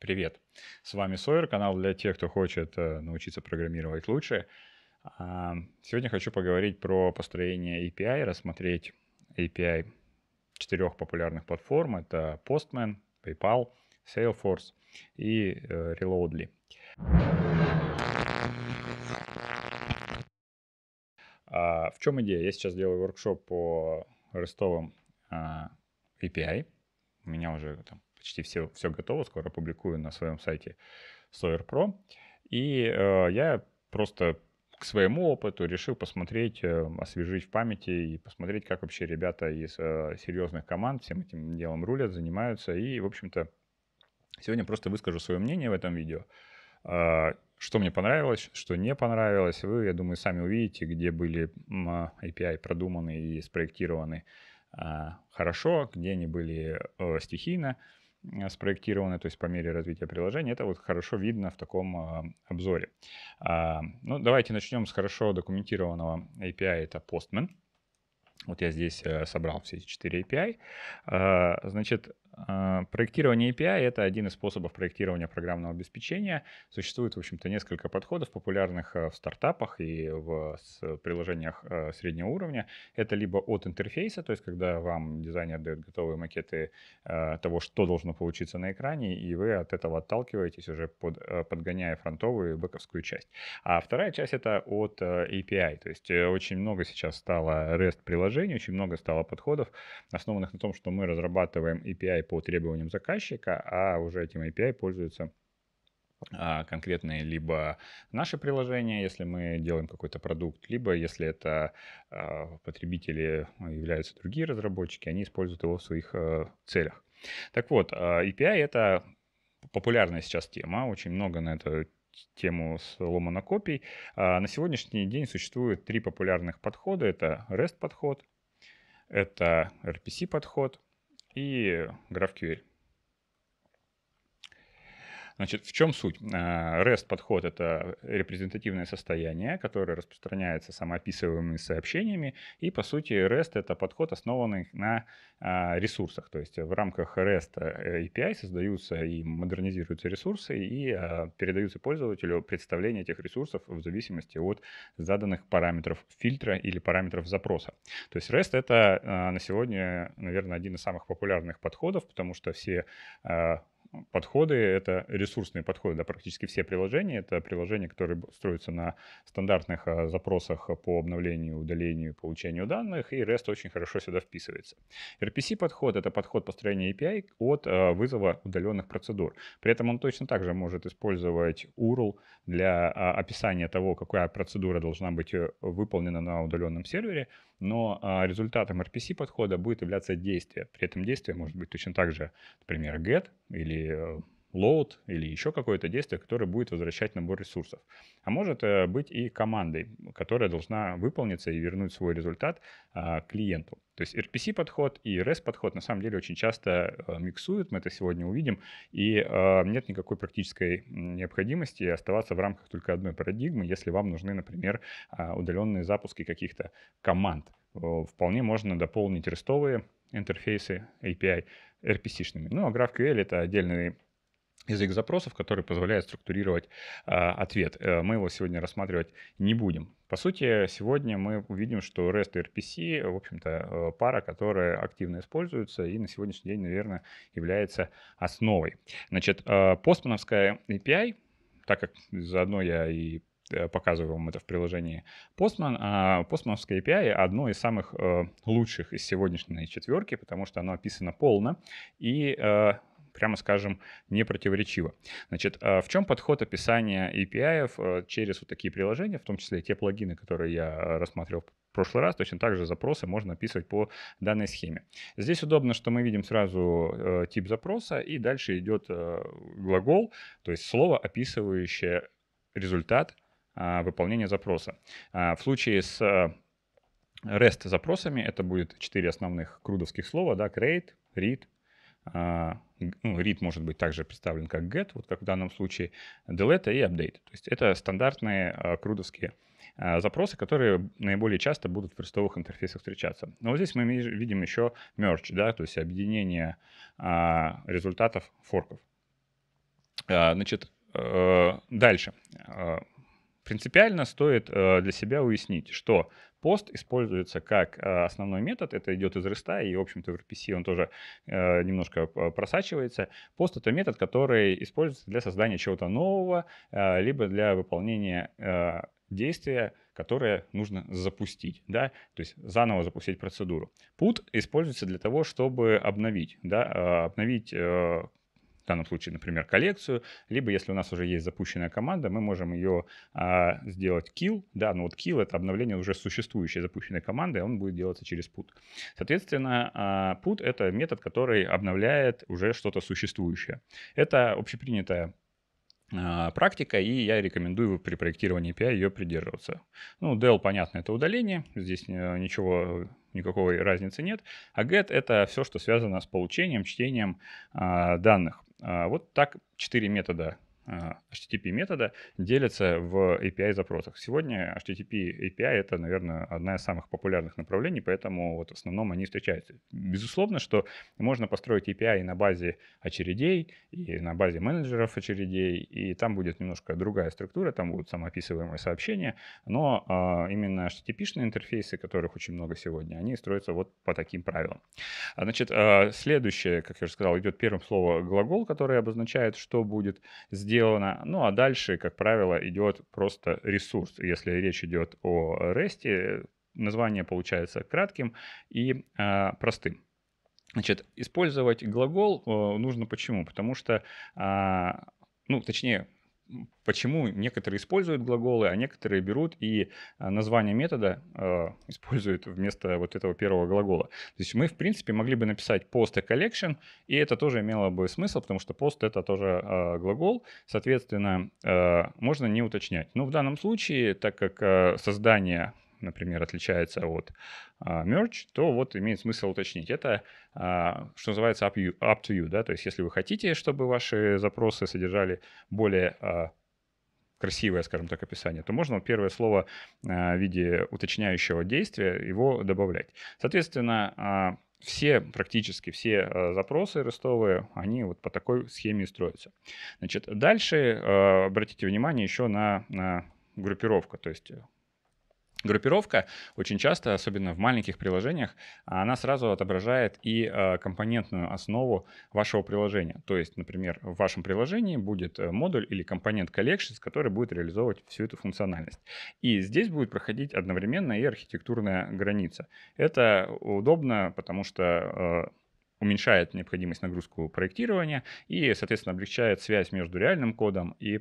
привет! С вами Сойер, канал для тех, кто хочет э, научиться программировать лучше. А, сегодня хочу поговорить про построение API, рассмотреть API четырех популярных платформ. Это Postman, PayPal, Salesforce и э, Reloadly. А, в чем идея? Я сейчас делаю воркшоп по ростовым а, API. У меня уже там почти все, все готово, скоро публикую на своем сайте Sawyer Pro. И э, я просто к своему опыту решил посмотреть, э, освежить в памяти и посмотреть, как вообще ребята из э, серьезных команд всем этим делом рулят, занимаются. И, в общем-то, сегодня просто выскажу свое мнение в этом видео. Э, что мне понравилось, что не понравилось. Вы, я думаю, сами увидите, где были API продуманы и спроектированы а, хорошо, где они были э, стихийно. Э, спроектированы, то есть по мере развития приложения, это вот хорошо видно в таком а, обзоре. А, ну, давайте начнем с хорошо документированного API, это Postman. Вот я здесь э, собрал все эти 4 API. А, значит, а, проектирование API — это один из способов проектирования программного обеспечения. Существует, в общем-то, несколько подходов, популярных э, в стартапах и в приложениях э, среднего уровня. Это либо от интерфейса, то есть когда вам дизайнер дает готовые макеты э, того, что должно получиться на экране, и вы от этого отталкиваетесь уже под, подгоняя фронтовую и бэковскую часть. А вторая часть — это от API, то есть очень много сейчас стало REST-приложений, очень много стало подходов, основанных на том, что мы разрабатываем API по требованиям заказчика, а уже этим API пользуются а, конкретные либо наши приложения, если мы делаем какой-то продукт, либо если это а, потребители а, являются другие разработчики, они используют его в своих целях. Так вот, API — это популярная сейчас тема, очень много на эту тему сломано копий. На сегодняшний день существует три популярных подхода. Это REST-подход, это RPC-подход и GraphQL. Значит, в чем суть? А, REST-подход — это репрезентативное состояние, которое распространяется самоописываемыми сообщениями, и, по сути, REST — это подход, основанный на а, ресурсах. То есть в рамках REST э, API создаются и модернизируются ресурсы, и а, передаются пользователю представление этих ресурсов в зависимости от заданных параметров фильтра или параметров запроса. То есть REST — это на сегодня, наверное, один из самых популярных подходов, потому что все подходы — это ресурсные подходы, да, практически все приложения. Это приложения, которые строятся на стандартных а, запросах по обновлению, удалению, получению данных, и REST очень хорошо сюда вписывается. RPC-подход — это подход построения API от а, вызова удаленных процедур. При этом он точно так же может использовать URL для а, описания того, какая процедура должна быть э, выполнена на удаленном сервере — но а, результатом RPC подхода будет являться действие. При этом действие может быть точно так же, например, get или э, load или еще какое-то действие, которое будет возвращать набор ресурсов. А может э, быть и командой, которая должна выполниться и вернуть свой результат а, клиенту. То есть RPC-подход и REST-подход на самом деле очень часто э, миксуют, мы это сегодня увидим, и э, нет никакой практической необходимости оставаться в рамках только одной парадигмы, если вам нужны, например, а, удаленные запуски каких-то команд. Вполне можно дополнить рестовые интерфейсы API RPC-шными. Ну, а GraphQL — это отдельный язык запросов, который позволяет структурировать а, ответ. Э, мы его сегодня рассматривать не будем. По сути, сегодня мы увидим, что REST и RPC, в общем-то, э, пара, которая активно используется и на сегодняшний день, наверное, является основой. Значит, э, постмановская API, так как заодно я и э, показываю вам это в приложении Postman. А Postmanская API одно из самых лучших из сегодняшней четверки, потому что оно описано полно и прямо скажем, не противоречиво. Значит, а в чем подход описания API э, через вот такие приложения, в том числе те плагины, которые я э, рассматривал в прошлый раз, точно так же запросы можно описывать по данной схеме. Здесь удобно, что мы видим сразу э, тип запроса, и дальше идет глагол, то есть слово, описывающее результат а, выполнения запроса. А, в случае с REST запросами это будет четыре основных крудовских слова, да, create, read, а, ну, read может быть также представлен как get, вот как в данном случае, delete и update. То есть это стандартные а, крудовские а, запросы, которые наиболее часто будут в рестовых интерфейсах встречаться. Но вот здесь мы видим еще merge, да, то есть объединение результатов форков. Значит, э, дальше. Принципиально стоит э, для себя уяснить, что пост используется как э, основной метод, это идет из REST, и, в общем-то, в RPC он тоже э, немножко просачивается. Пост — это метод, который используется для создания чего-то нового, либо для выполнения действия, которое нужно запустить, да, то есть заново запустить процедуру. Put используется для того, чтобы обновить, да, обновить данном случае, например, коллекцию, либо если у нас уже есть запущенная команда, мы можем ее а, сделать kill, да, но ну вот kill — это обновление уже существующей запущенной команды, он будет делаться через put. Соответственно, put а, — это метод, который обновляет уже что-то существующее. Это общепринятая а, практика, и я рекомендую при проектировании API ее придерживаться. Ну, DEL, понятно, это удаление, здесь э, ничего, никакой разницы нет, а GET — это все, что связано с получением, чтением э, данных. А, вот так четыре метода а, HTTP метода делятся в API запросах. Сегодня HTTP API — это, наверное, одна из самых популярных направлений, поэтому вот в основном они встречаются. Безусловно, что можно построить API на базе очередей, и на базе менеджеров очередей, и там будет немножко другая структура, там будут самоописываемые сообщения, но а, именно HTTP-шные интерфейсы, которых очень много сегодня, они строятся вот по таким правилам. А, значит, а, следующее, как я уже сказал, идет первым слово глагол, который обозначает, что будет сделано сделано. Ну а дальше, как правило, идет просто ресурс. Если речь идет о REST, название получается кратким и э, простым. Значит, использовать глагол э, нужно почему? Потому что, э, ну, точнее, почему некоторые используют глаголы, а некоторые берут и а, название метода э, используют вместо вот этого первого глагола. То есть мы, в принципе, могли бы написать post и collection, и это тоже имело бы смысл, потому что post — это тоже э, глагол, соответственно, э, можно не уточнять. Но в данном случае, так как э, создание например, отличается от а, merge, то вот имеет смысл уточнить. Это, а, что называется, up, you, up to you, да, то есть если вы хотите, чтобы ваши запросы содержали более а, красивое, скажем так, описание, то можно первое слово а, в виде уточняющего действия его добавлять. Соответственно, все, практически все запросы рестовые, они вот по такой схеме и строятся. Значит, дальше обратите внимание еще на, на группировку, то есть Группировка очень часто, особенно в маленьких приложениях, она сразу отображает и э, компонентную основу вашего приложения. То есть, например, в вашем приложении будет э, модуль или компонент Collections, который будет реализовывать всю эту функциональность. И здесь будет проходить одновременно и архитектурная граница. Это удобно, потому что э, уменьшает необходимость нагрузку проектирования и, соответственно, облегчает связь между реальным кодом и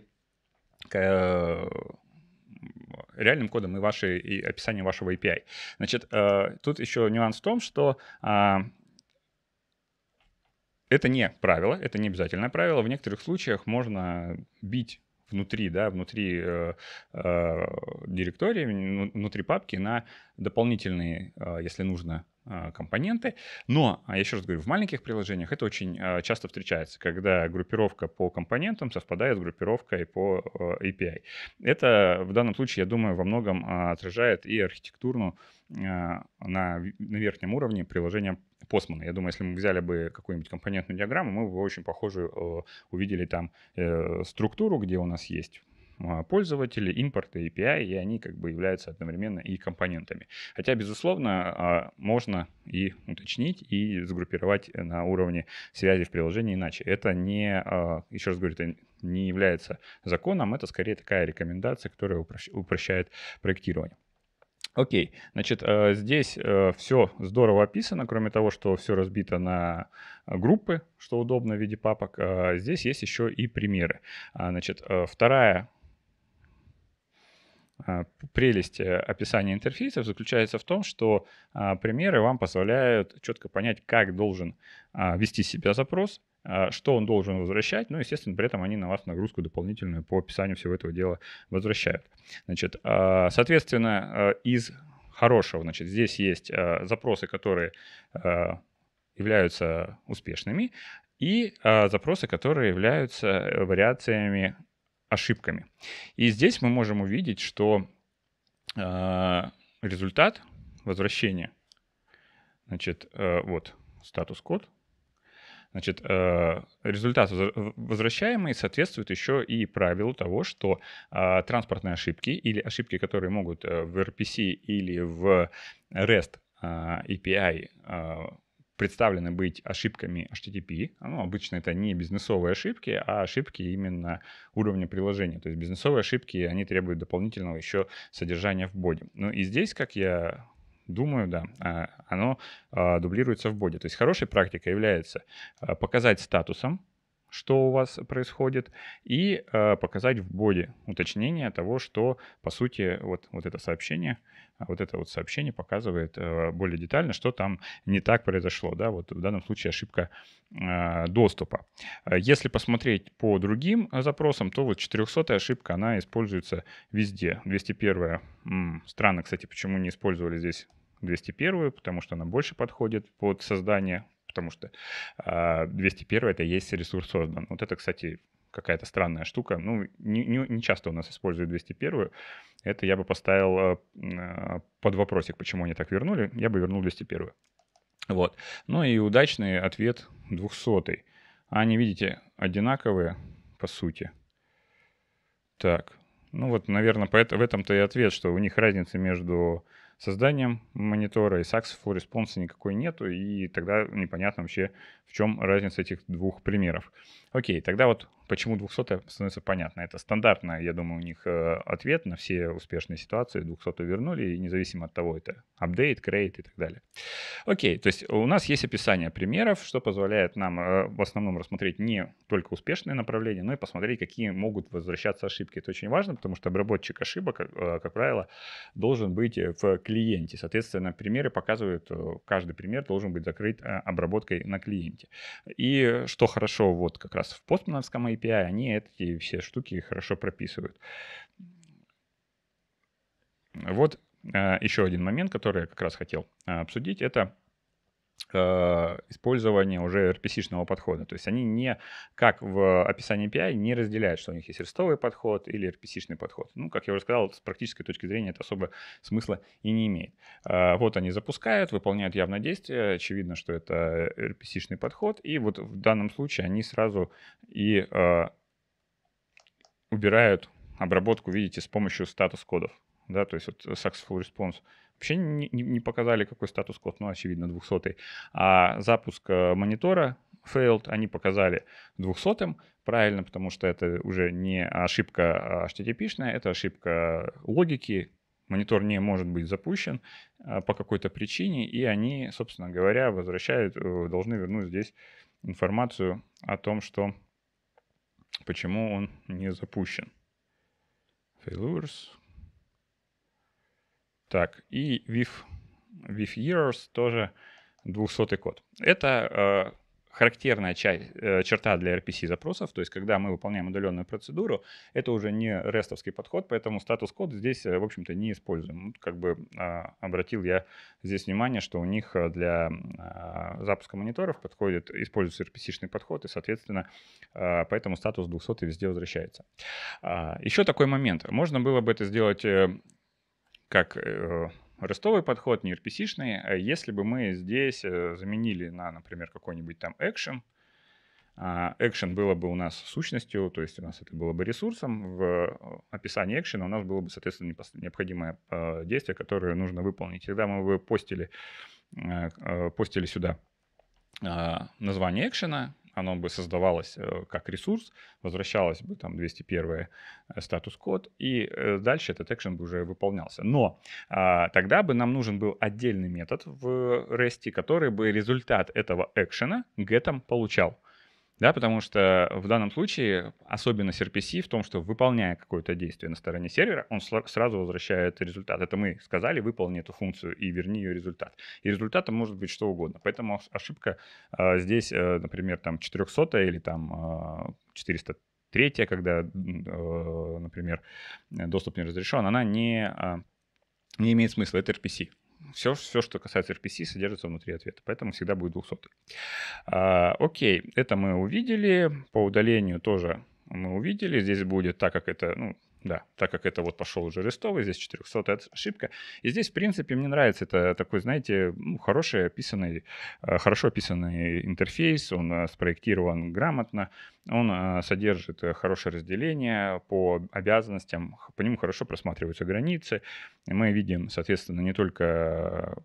реальным кодом и, ваши, и описание вашего API. Значит, э, тут еще нюанс в том, что а, это не правило, это не обязательное правило. В некоторых случаях можно бить внутри, да, внутри э, э, директории, внутри папки на дополнительные, э, если нужно, а, компоненты. Но, а, я еще раз говорю, в маленьких приложениях это очень а, часто встречается, когда группировка по компонентам совпадает с группировкой по API. Это в данном случае, я думаю, во многом отражает и архитектурную на, на верхнем уровне приложения Postman. Я думаю, если мы взяли бы какую-нибудь компонентную диаграмму, мы бы очень похожую увидели там э, структуру, где у нас есть а, пользователи, импорты, API, и они как бы являются одновременно и компонентами. Хотя, безусловно, а, можно и уточнить, и сгруппировать на уровне связи в приложении иначе. Это не, а, еще раз говорю, это не является законом, это скорее такая рекомендация, которая упрощает проектирование. Окей, значит, здесь все здорово описано, кроме того, что все разбито на группы, что удобно в виде папок. Здесь есть еще и примеры. Значит, вторая а, прелесть э, описания интерфейсов заключается в том, что а, примеры вам позволяют четко понять, как должен а, вести себя запрос, что он должен возвращать, ну, естественно, при этом они на вас нагрузку дополнительную по описанию всего этого дела возвращают. Значит, соответственно, из хорошего, значит, здесь есть запросы, которые являются успешными, и запросы, которые являются вариациями ошибками. И здесь мы можем увидеть, что э, результат возвращения, значит, э, вот статус-код, значит, э, результат возвращаемый соответствует еще и правилу того, что э, транспортные ошибки или ошибки, которые могут э, в RPC или в REST а, API представлены быть ошибками HTTP. Ну, обычно это не бизнесовые ошибки, а ошибки именно уровня приложения. То есть бизнесовые ошибки, они требуют дополнительного еще содержания в боде. Ну и здесь, как я думаю, да, а, оно а, дублируется в боде. То есть хорошей практикой является а, показать статусом, что у вас происходит, и э, показать в боди уточнение того, что, по сути, вот, вот это сообщение, а вот это вот сообщение показывает э, более детально, что там не так произошло, да, вот в данном случае ошибка э, доступа. Э, если посмотреть по другим запросам, то вот 400 ошибка, она используется везде. 201 м, странно, кстати, почему не использовали здесь 201, потому что она больше подходит под создание потому что 201 а, это и есть ресурс создан. Вот это, кстати, какая-то странная штука. Ну, не, не, не часто у нас используют 201. Это я бы поставил а, а, под вопросик, почему они так вернули. Я бы вернул 201. Вот. Ну и удачный ответ 200. Они, видите, одинаковые по сути. Так. Ну вот, наверное, в этом-то и ответ, что у них разница между созданием монитора, и successful респонса никакой нету, и тогда непонятно вообще, в чем разница этих двух примеров. Окей, тогда вот Почему 200 становится понятно. Это стандартно, я думаю, у них э, ответ на все успешные ситуации. 200 вернули, независимо от того, это апдейт, крейт и так далее. Окей, то есть у нас есть описание примеров, что позволяет нам э, в основном рассмотреть не только успешные направления, но и посмотреть, какие могут возвращаться ошибки. Это очень важно, потому что обработчик ошибок, как, э, как правило, должен быть в клиенте. Соответственно, примеры показывают, каждый пример должен быть закрыт обработкой на клиенте. И что хорошо вот как раз в постмановском IP, API, они эти все штуки хорошо прописывают. Вот э, еще один момент, который я как раз хотел а, обсудить, это Э, использование уже RPC-шного подхода. То есть они не, как в описании API, не разделяют, что у них есть ростовый подход или RPC-шный подход. Ну, как я уже сказал, с практической точки зрения это особо смысла и не имеет. Э, вот они запускают, выполняют явно действие, очевидно, что это RPC-шный подход, и вот в данном случае они сразу и э, убирают обработку, видите, с помощью статус-кодов. Да, то есть вот successful response вообще не, не показали, какой статус-код, ну, очевидно, 200 А запуск э, монитора failed они показали 200 правильно, потому что это уже не ошибка а, HTTP-шная, это ошибка логики, монитор не может быть запущен а, по какой-то причине, и они, собственно говоря, возвращают, э, должны вернуть здесь информацию о том, что почему он не запущен. Failures, так, и with, with years тоже 200 код. Это э, характерная часть, э, черта для RPC запросов, то есть когда мы выполняем удаленную процедуру, это уже не рестовский подход, поэтому статус-код здесь, э, в общем-то, не используем. Ну, как бы э, обратил я здесь внимание, что у них э, для э, запуска мониторов подходит, используется RPC-шный подход, и, соответственно, э, поэтому статус 200 везде возвращается. Э, а, еще такой момент. Можно было бы это сделать... Э, как э, ростовый подход, не RPC-шный. А если бы мы здесь э, заменили на, например, какой-нибудь там экшен, а, экшен было бы у нас сущностью, то есть у нас это было бы ресурсом. В э, описании экшена у нас было бы, соответственно, необходимое действие, которое нужно выполнить. Тогда мы бы постили, постили сюда а, название экшена, оно бы создавалось э, как ресурс, возвращалось бы там 201 э, статус-код, и э, дальше этот экшен бы уже выполнялся. Но а, тогда бы нам нужен был отдельный метод в REST, который бы результат этого экшена getом получал да, потому что в данном случае особенность RPC в том, что выполняя какое-то действие на стороне сервера, он сразу возвращает результат. Это мы сказали, выполни эту функцию и верни ее результат. И результатом может быть что угодно. Поэтому ошибка э, здесь, э, например, там 400 или там э, а, 400 Третья, когда, э, например, доступ не разрешен, она не, а, не имеет смысла. Это RPC. Все, все, что касается RPC, содержится внутри ответа, поэтому всегда будет 200. А, окей, это мы увидели. По удалению тоже мы увидели. Здесь будет, так как это ну, да, так как это вот пошел уже рестовый, здесь 400 ошибка. И здесь, в принципе, мне нравится это такой, знаете, ну, хороший описанный, э, хорошо описанный интерфейс, он э, спроектирован грамотно, он э, содержит хорошее разделение по обязанностям, по нему хорошо просматриваются границы. Мы видим, соответственно, не только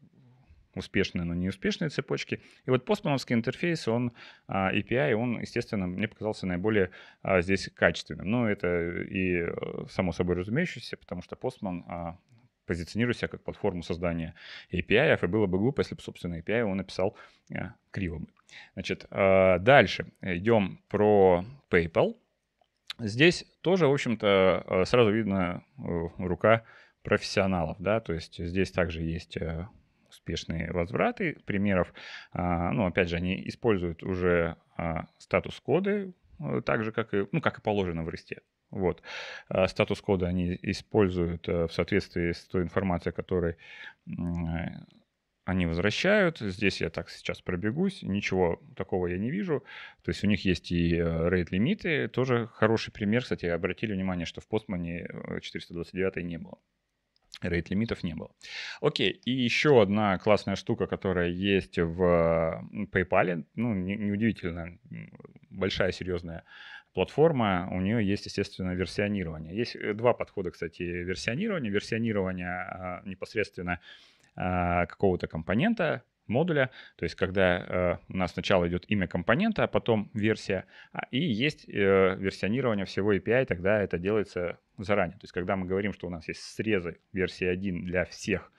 успешные, но неуспешные цепочки. И вот постмановский интерфейс, он а, API, он, естественно, мне показался наиболее а, здесь качественным. Но ну, это и э, само собой разумеющееся, потому что Postman а, позиционирую себя как платформу создания API, и было бы глупо, если бы, собственно, API он написал э, криво. Значит, дальше идем про PayPal. Здесь тоже, в общем-то, сразу видно э, рука профессионалов, да, то есть здесь также есть э, успешные возвраты примеров. А, ну, опять же, они используют уже а, статус-коды, э, так же, как и, ну, как и положено в ресте. Вот. А, статус-коды они используют э, в соответствии с той информацией, которой э, они возвращают. Здесь я так сейчас пробегусь, ничего такого я не вижу. То есть у них есть и рейд-лимиты. Тоже хороший пример, кстати, обратили внимание, что в постмане 429 не было рейд-лимитов не было. Окей, и еще одна классная штука, которая есть в PayPal, ну, неудивительно, не большая, серьезная платформа, у нее есть, естественно, версионирование. Есть э, два подхода, кстати, версионирования. Версионирование а, непосредственно а, какого-то компонента, модуля, то есть когда э, у нас сначала идет имя компонента, а потом версия, а, и есть э, версионирование всего API, тогда это делается заранее. То есть когда мы говорим, что у нас есть срезы версии 1 для всех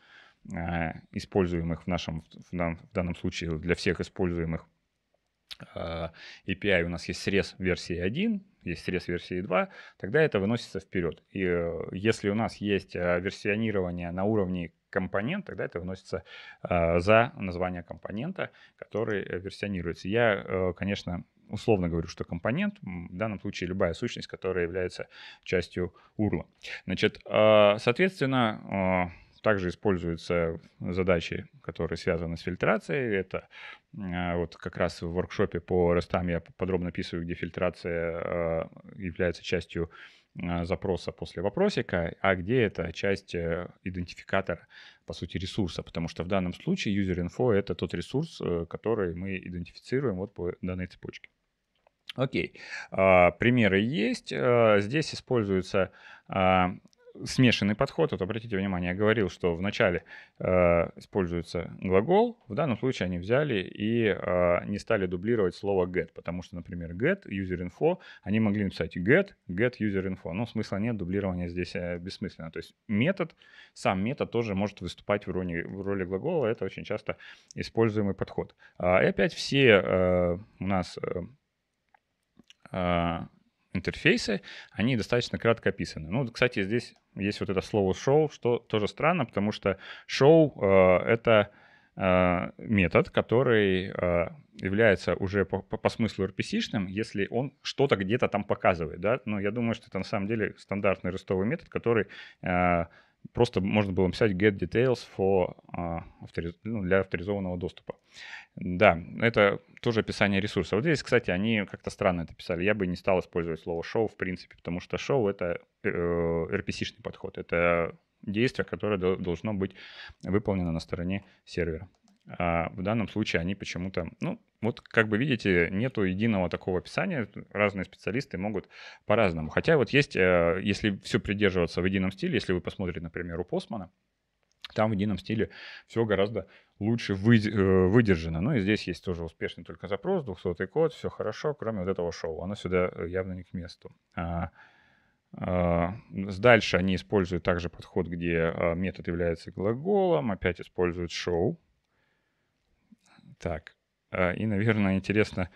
э, используемых в нашем, в, дан, в данном случае для всех используемых э, API у нас есть срез версии 1, есть срез версии 2, тогда это выносится вперед. И э, если у нас есть э, версионирование на уровне компонент, тогда это вносится а, за название компонента, который э, версионируется. Я, э, конечно, условно говорю, что компонент, в данном случае любая сущность, которая является частью URL. Значит, а, соответственно, а, также используются задачи, которые связаны с фильтрацией. Это вот как раз в воркшопе по ростам я подробно описываю, где фильтрация является частью а, запроса после вопросика, а где эта часть э, идентификатора, по сути, ресурса, потому что в данном случае user-info — это тот ресурс, э, который мы идентифицируем вот по данной цепочке. Окей, а, примеры есть. А, здесь используется смешанный подход. Вот обратите внимание, я говорил, что в начале э, используется глагол. В данном случае они взяли и э, не стали дублировать слово get, потому что, например, get, user info, они могли написать get, get user info. Но смысла нет, дублирование здесь э, бессмысленно. То есть метод, сам метод тоже может выступать в роли, в роли глагола. Это очень часто используемый подход. Э, и опять все э, у нас... Э, э интерфейсы, они достаточно кратко описаны. Ну, кстати, здесь есть вот это слово show, что тоже странно, потому что show э, — это э, метод, который э, является уже по, по, по смыслу RPC-шным, если он что-то где-то там показывает. Да? Но ну, я думаю, что это на самом деле стандартный ростовый метод, который э, просто можно было писать get details for, uh, ну, для авторизованного доступа. Да, это тоже описание ресурса. Вот здесь, кстати, они как-то странно это писали. Я бы не стал использовать слово show в принципе, потому что show — это э, э, RPC-шный подход. Это действие, которое должно быть выполнено на стороне сервера. А в данном случае они почему-то, ну, вот как бы видите, нету единого такого описания, разные специалисты могут по-разному. Хотя вот есть, э, если все придерживаться в едином стиле, если вы посмотрите, например, у Постмана, там в едином стиле все гораздо лучше э, выдержано. Ну и здесь есть тоже успешный только запрос, 200 код, все хорошо, кроме вот этого шоу. Оно сюда э, явно не к месту. А, а, дальше они используют также подход, где метод является глаголом, опять используют шоу, так, а, и, наверное, интересно,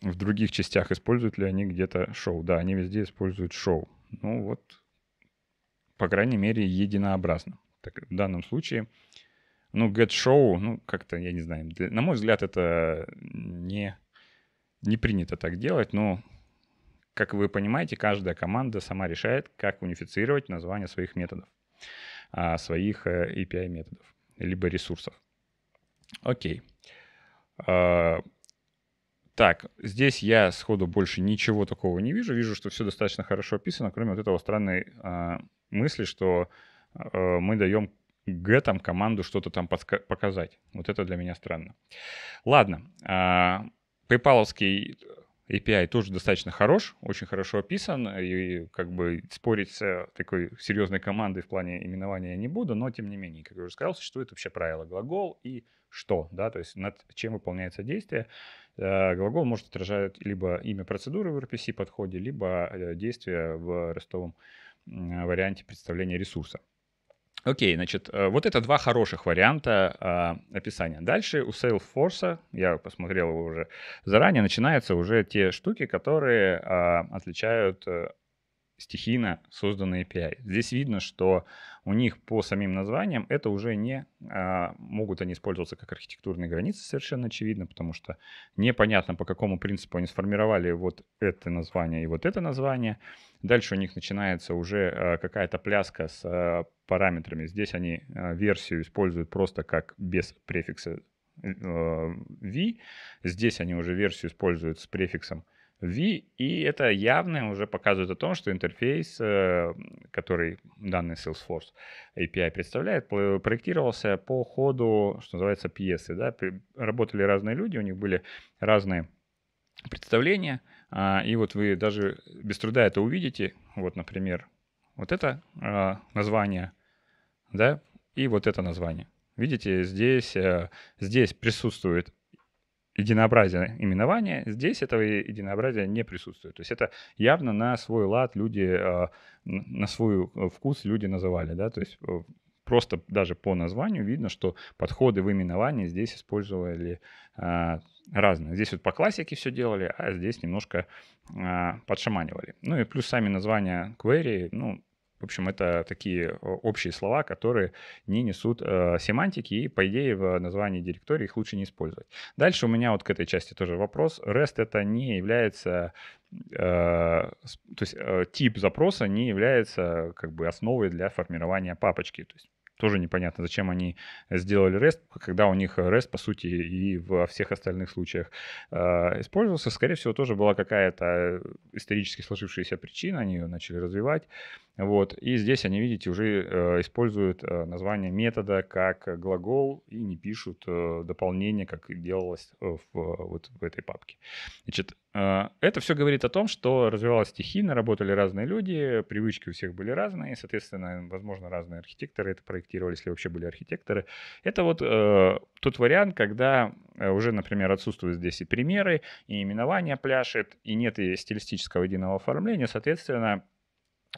в других частях используют ли они где-то шоу. Да, они везде используют шоу. Ну вот, по крайней мере, единообразно. Так, в данном случае, ну, get show, ну, как-то, я не знаю, на мой взгляд, это не, не принято так делать, но, как вы понимаете, каждая команда сама решает, как унифицировать название своих методов, а, своих э, API-методов, либо ресурсов. Окей. Okay. А, так, здесь я сходу больше ничего такого не вижу. Вижу, что все достаточно хорошо описано, кроме вот этого странной э, мысли, что э, мы даем гэтам команду что-то там подска- показать. Вот это для меня странно. Ладно, э, PayPal API тоже достаточно хорош, очень хорошо описан, и как бы спорить с такой серьезной командой в плане именования я не буду, но тем не менее, как я уже сказал, существует вообще правило глагол и что, да, то есть над чем выполняется действие. Э, глагол может отражать либо имя процедуры в RPC подходе, либо э, действие в ростовом варианте представления ресурса. Окей, значит, э, вот это два хороших варианта э, описания. Дальше у Salesforce, я посмотрел его уже заранее, начинаются уже те штуки, которые э, отличают э, стихийно созданные API. Здесь видно, что у них по самим названиям это уже не... А, могут они использоваться как архитектурные границы, совершенно очевидно, потому что непонятно, по какому принципу они сформировали вот это название и вот это название. Дальше у них начинается уже а, какая-то пляска с а, параметрами. Здесь они а, версию используют просто как без префикса V. Э, Здесь они уже версию используют с префиксом V, и это явно уже показывает о том, что интерфейс, э, который данный Salesforce API представляет, проектировался по ходу, что называется, пьесы. Да? Работали разные люди, у них были разные представления, а, и вот вы даже без труда это увидите. Вот, например, вот это э, название, да, и вот это название. Видите, здесь, э, здесь присутствует единообразие именования, здесь этого единообразия не присутствует. То есть это явно на свой лад люди, а, на свой э, вкус люди называли, да, то есть э, просто даже по названию видно, что подходы в именовании здесь использовали а, разные. Здесь вот по классике все делали, а здесь немножко а, подшаманивали. Ну и плюс сами названия query, ну, в общем, это такие э, общие слова, которые не несут э, семантики, и, по идее, в названии директории их лучше не использовать. Дальше у меня вот к этой части тоже вопрос. REST это не является, э, то есть э, тип запроса не является как бы основой для формирования папочки. То есть тоже непонятно, зачем они сделали REST, когда у них REST, по сути, и во всех остальных случаях э, использовался. Скорее всего, тоже была какая-то исторически сложившаяся причина, они ее начали развивать. Вот. И здесь они, видите, уже э, используют э, название метода как глагол и не пишут э, дополнение, как делалось э, в, вот в этой папке. Значит, э, это все говорит о том, что развивалась стихийно, работали разные люди, привычки у всех были разные, соответственно, возможно, разные архитекторы это проект проектировали, если вообще были архитекторы. Это вот э, тот вариант, когда э, уже, например, отсутствуют здесь и примеры, и именования пляшет, и нет и стилистического единого оформления. Соответственно,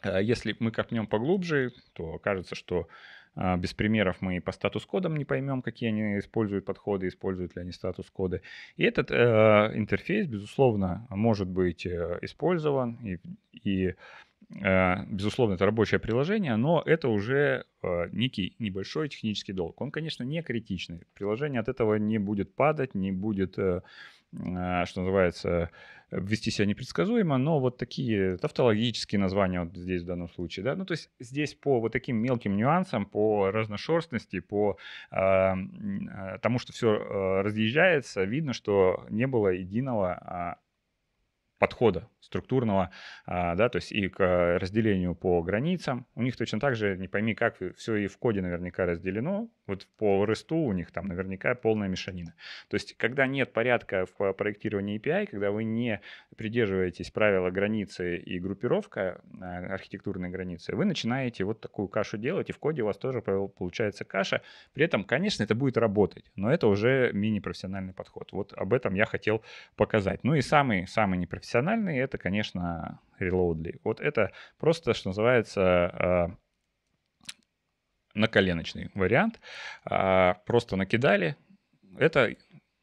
э, если мы копнем поглубже, то окажется, что э, без примеров мы по статус-кодам не поймем, какие они используют подходы, используют ли они статус-коды. И этот э, интерфейс, безусловно, может быть э, использован и, и Э, безусловно, это рабочее приложение, но это уже э, некий небольшой технический долг. Он, конечно, не критичный. Приложение от этого не будет падать, не будет, э, что называется, вести себя непредсказуемо, но вот такие тавтологические названия вот здесь в данном случае, да, ну то есть здесь по вот таким мелким нюансам, по разношерстности, по тому, что все разъезжается, видно, что не было единого а, подхода структурного, а, да, то есть и к разделению по границам. У них точно так же, не пойми как, все и в коде наверняка разделено, вот по ресту у них там наверняка полная мешанина. То есть когда нет порядка в проектировании API, когда вы не придерживаетесь правила границы и группировка а, архитектурной границы, вы начинаете вот такую кашу делать, и в коде у вас тоже получается каша. При этом, конечно, это будет работать, но это уже мини-профессиональный подход. Вот об этом я хотел показать. Ну и самый-самый непрофессиональный профессиональный, это, конечно, Reloadly. Вот это просто, что называется, а, наколеночный вариант. А, просто накидали. Это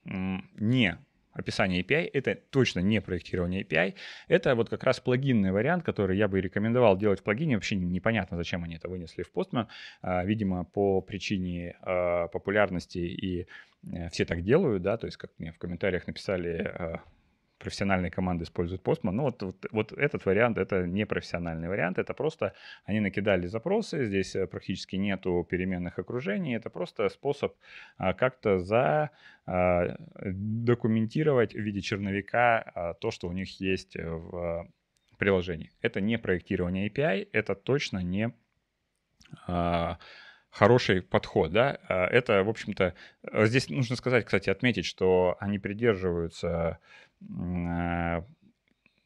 не описание API, это точно не проектирование API, это вот как раз плагинный вариант, который я бы рекомендовал делать в плагине, вообще непонятно, зачем они это вынесли в Postman, а, видимо, по причине популярности и э, все так делают, да, то есть, как мне в комментариях написали профессиональные команды используют Postman. Ну, вот, вот, вот этот вариант, это не профессиональный вариант, это просто они накидали запросы, здесь э, практически нету переменных окружений, это просто способ а, как-то за а, документировать в виде черновика а, то, что у них есть э, в приложении. Это не проектирование API, это точно не хороший подход, да, это, в общем-то, э, здесь нужно сказать, кстати, отметить, что они придерживаются а,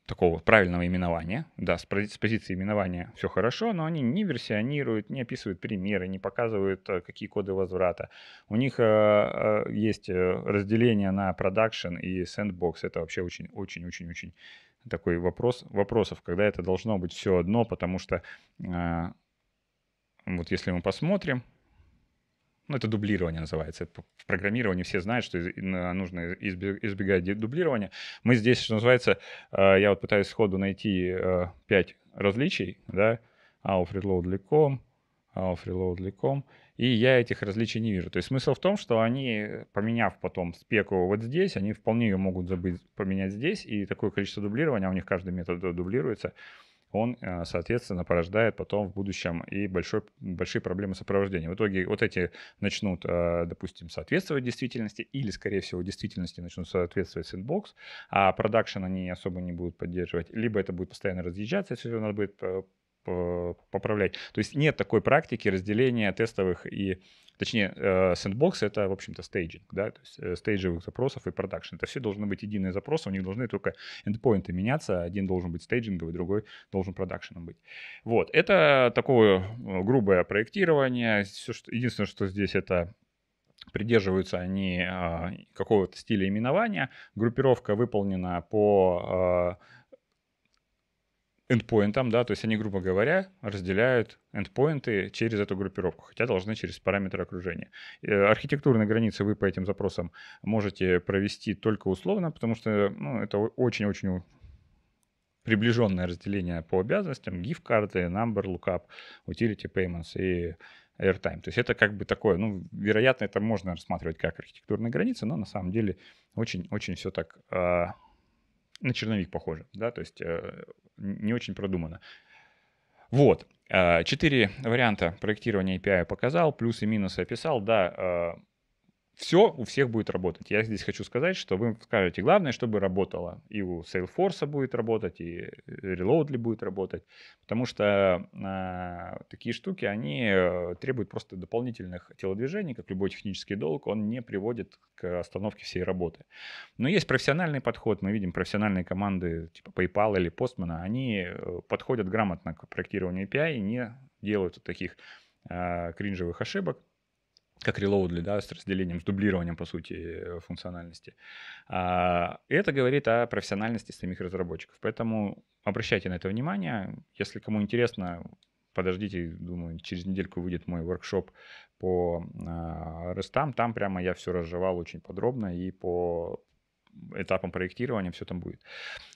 такого правильного именования. Да, с, позиции именования все хорошо, но они не версионируют, не описывают примеры, не показывают, э, какие коды возврата. У них э, э есть э, разделение на production и sandbox Это вообще очень-очень-очень-очень такой вопрос вопросов, когда это должно быть все одно, потому что э, вот если мы посмотрим, ну, это дублирование называется. В программировании все знают, что нужно избегать дублирования. Мы здесь, что называется, э, я вот пытаюсь сходу найти 5 э, различий, да, AUF reload.com, AUF reload.com, и я этих различий не вижу. То есть смысл в том, что они, поменяв потом спеку вот здесь, они вполне ее могут забыть поменять здесь, и такое количество дублирования, а у них каждый метод дублируется, он, э, соответственно, порождает потом в будущем и большой, большие проблемы сопровождения. В итоге вот эти начнут, э, допустим, соответствовать действительности или, скорее всего, действительности начнут соответствовать sandbox, а продакшн они особо не будут поддерживать. Либо это будет постоянно разъезжаться, если надо будет э, поправлять. То есть нет такой практики разделения тестовых и Точнее, э, сэндбокс — это, в общем-то, стейджинг, да, то есть э, стейджевых запросов и продакшн. Это все должны быть единые запросы, у них должны только эндпоинты меняться. Один должен быть стейджинговый, другой должен продакшеном быть. Вот, это такое э, грубое проектирование. Все, что, единственное, что здесь это придерживаются они а, какого-то стиля именования. Группировка выполнена по endpoint, да, то есть они, грубо говоря, разделяют endpoint через эту группировку, хотя должны через параметры окружения. Э, архитектурные границы вы по этим запросам можете провести только условно, потому что ну, это очень-очень приближенное разделение по обязанностям, Gift карты number lookup, utility payments и airtime. То есть это как бы такое, ну, вероятно, это можно рассматривать как архитектурные границы, но на самом деле очень-очень все так а, на черновик похоже, да, то есть э, не очень продумано. Вот, э, четыре варианта проектирования API я показал, плюсы и минусы описал, да, э, все у всех будет работать. Я здесь хочу сказать, что вы скажете, главное, чтобы работало. И у Salesforce будет работать, и Reloadly будет работать. Потому что э, такие штуки, они э, требуют просто дополнительных телодвижений, как любой технический долг, он не приводит к остановке всей работы. Но есть профессиональный подход. Мы видим профессиональные команды типа PayPal или Postman, они э, подходят грамотно к проектированию API и не делают таких э, кринжевых ошибок, как релоудли, да, с разделением, с дублированием, по сути, э, функциональности. А, это говорит о профессиональности самих разработчиков. Поэтому обращайте на это внимание. Если кому интересно, подождите, думаю, через недельку выйдет мой воркшоп по а, рестам. Там прямо я все разжевал очень подробно и по этапам проектирования все там будет.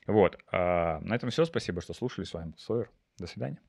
Вот. А, на этом все. Спасибо, что слушали. С вами был Сойер. До свидания.